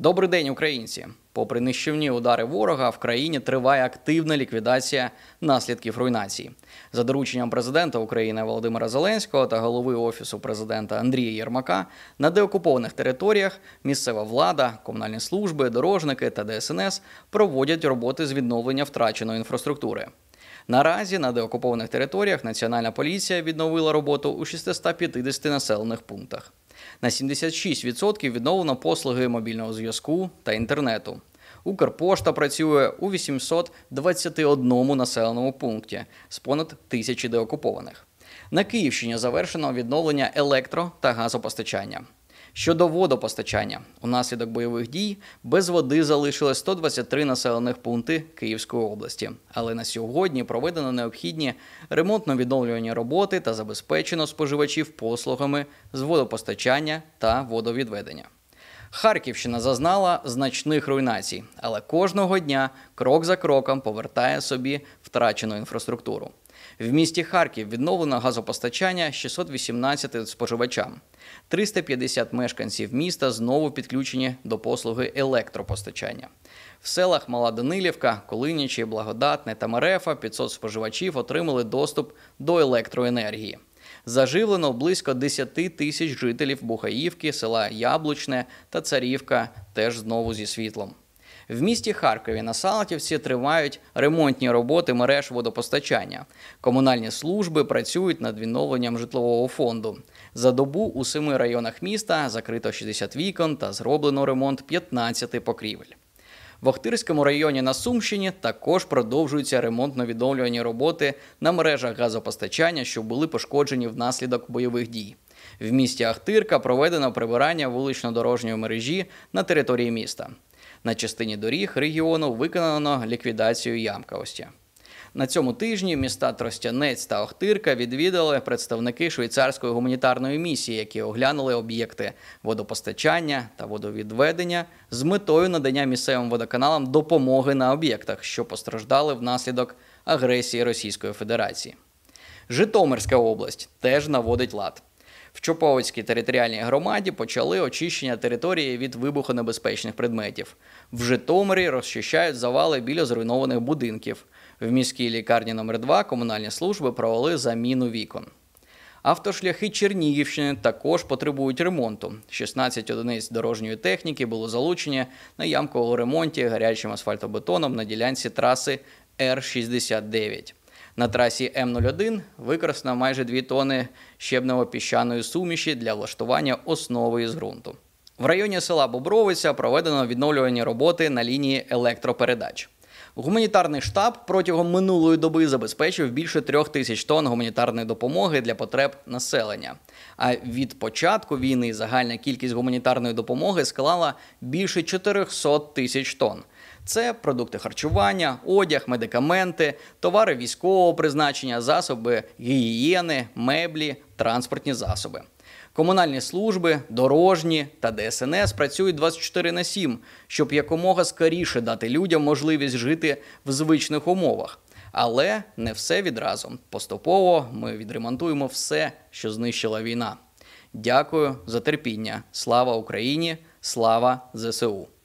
Добрий день, українці. Попри нищівні удари ворога, в країні триває активна ліквідація наслідків руйнації. За дорученням президента України Володимира Зеленського та голови офісу президента Андрія Єрмака на деокупованих територіях місцева влада, комунальні служби, дорожники та ДСНС проводять роботи з відновлення втраченої інфраструктури. Наразі на деокупованих територіях Національна поліція відновила роботу у 650 населених пунктах. На 76% відновлено послуги мобільного зв'язку та інтернету. Укрпошта працює у 821 населеному пункті з понад тисячі деокупованих. На Київщині завершено відновлення електро та газопостачання. Щодо водопостачання, унаслідок бойових дій без води залишилось 123 населених пункти Київської області. Але на сьогодні проведено необхідні ремонтно-відновлювані роботи та забезпечено споживачів послугами з водопостачання та водовідведення. Харківщина зазнала значних руйнацій, але кожного дня крок за кроком повертає собі втрачену інфраструктуру. В місті Харків відновлено газопостачання 618 споживачам. 350 мешканців міста знову підключені до послуги електропостачання. В селах Мала Данилівка, Колинячі, Благодатне та Мерефа 500 споживачів отримали доступ до електроенергії. Заживлено близько 10 тисяч жителів Бухаївки, села Яблучне та Царівка теж знову зі світлом. В місті Харкові на Салтівці тривають ремонтні роботи мереж водопостачання. Комунальні служби працюють над відновленням житлового фонду. За добу у семи районах міста закрито 60 вікон та зроблено ремонт 15 покрівель. В Охтирському районі на Сумщині також продовжуються ремонтно-відновлювані роботи на мережах газопостачання, що були пошкоджені внаслідок бойових дій. В місті Ахтирка проведено прибирання вулично-дорожньої мережі на території міста. На частині доріг регіону виконано ліквідацію ямкавості. На цьому тижні міста Тростянець та Охтирка відвідали представники швейцарської гуманітарної місії, які оглянули об'єкти водопостачання та водовідведення з метою надання місцевим водоканалам допомоги на об'єктах, що постраждали внаслідок агресії Російської Федерації. Житомирська область теж наводить лад. В Чоповицькій територіальній громаді почали очищення території від вибухонебезпечних предметів. В Житомирі розчищають завали біля зруйнованих будинків. В міській лікарні номер 2 комунальні служби провели заміну вікон. Автошляхи Чернігівщини також потребують ремонту. 16 одиниць дорожньої техніки було залучені на ямковому ремонті гарячим асфальтобетоном на ділянці траси Р-69. На трасі М01 використано майже 2 тони щебнево-піщаної суміші для влаштування основи із ґрунту. В районі села Бобровиця проведено відновлювані роботи на лінії електропередач. Гуманітарний штаб протягом минулої доби забезпечив більше трьох тисяч тонн гуманітарної допомоги для потреб населення. А від початку війни загальна кількість гуманітарної допомоги склала більше 400 тисяч тонн. Це продукти харчування, одяг, медикаменти, товари військового призначення, засоби гігієни, меблі, транспортні засоби. Комунальні служби, дорожні та ДСНС працюють 24 на 7, щоб якомога скоріше дати людям можливість жити в звичних умовах. Але не все відразу. Поступово ми відремонтуємо все, що знищила війна. Дякую за терпіння. Слава Україні! Слава ЗСУ!